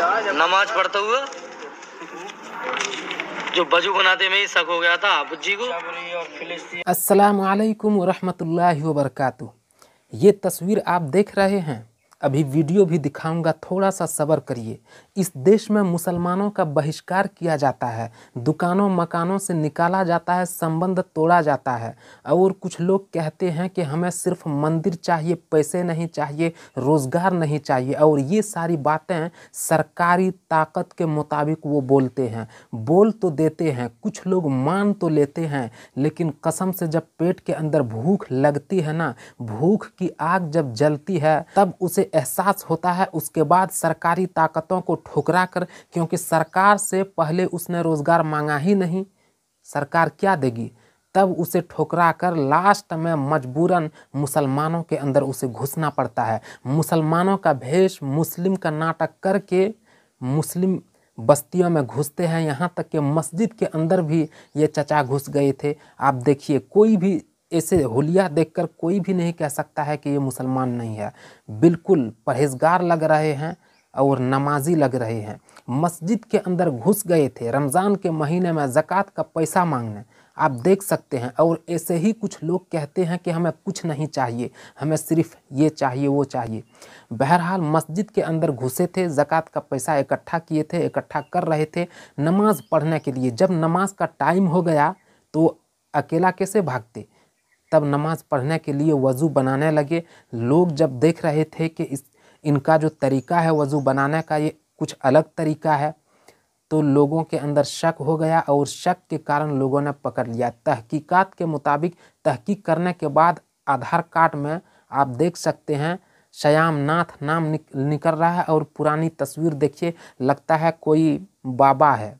नमाज पढ़ते हुए जो बजू बनाते में ही शक हो गया था बुज्जी को रहमतुल्लाहि व बरकातहू ये तस्वीर आप देख रहे हैं अभी वीडियो भी दिखाऊंगा थोड़ा सा सब्र करिए इस देश में मुसलमानों का बहिष्कार किया जाता है दुकानों मकानों से निकाला जाता है संबंध तोड़ा जाता है और कुछ लोग कहते हैं कि हमें सिर्फ मंदिर चाहिए पैसे नहीं चाहिए रोज़गार नहीं चाहिए और ये सारी बातें सरकारी ताकत के मुताबिक वो बोलते हैं बोल तो देते हैं कुछ लोग मान तो लेते हैं लेकिन कसम से जब पेट के अंदर भूख लगती है ना भूख की आग जब जलती है तब उसे एहसास होता है उसके बाद सरकारी ताकतों को ठुकरा कर क्योंकि सरकार से पहले उसने रोज़गार मांगा ही नहीं सरकार क्या देगी तब उसे ठोकरा कर लास्ट में मजबूरन मुसलमानों के अंदर उसे घुसना पड़ता है मुसलमानों का भेष मुस्लिम का नाटक करके मुस्लिम बस्तियों में घुसते हैं यहाँ तक कि मस्जिद के अंदर भी ये चचा घुस गए थे आप देखिए कोई भी ऐसे होलिया देखकर कोई भी नहीं कह सकता है कि ये मुसलमान नहीं है बिल्कुल परहेजगार लग रहे हैं और नमाजी लग रहे हैं मस्जिद के अंदर घुस गए थे रमज़ान के महीने में ज़क़़त का पैसा मांगने आप देख सकते हैं और ऐसे ही कुछ लोग कहते हैं कि हमें कुछ नहीं चाहिए हमें सिर्फ ये चाहिए वो चाहिए बहरहाल मस्जिद के अंदर घुसे थे ज़क़़त का पैसा इकट्ठा किए थे इकट्ठा कर रहे थे नमाज़ पढ़ने के लिए जब नमाज का टाइम हो गया तो अकेला कैसे भागते तब नमाज़ पढ़ने के लिए वज़ू बनाने लगे लोग जब देख रहे थे कि इस इनका जो तरीका है वज़ू बनाने का ये कुछ अलग तरीका है तो लोगों के अंदर शक हो गया और शक के कारण लोगों ने पकड़ लिया तहकीकात के मुताबिक तहकीक करने के बाद आधार कार्ड में आप देख सकते हैं नाथ नाम निक, निकल रहा है और पुरानी तस्वीर देखिए लगता है कोई बाबा है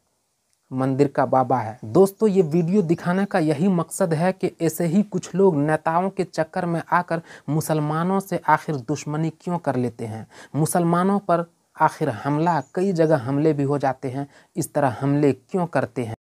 मंदिर का बाबा है दोस्तों ये वीडियो दिखाने का यही मकसद है कि ऐसे ही कुछ लोग नेताओं के चक्कर में आकर मुसलमानों से आखिर दुश्मनी क्यों कर लेते हैं मुसलमानों पर आखिर हमला कई जगह हमले भी हो जाते हैं इस तरह हमले क्यों करते हैं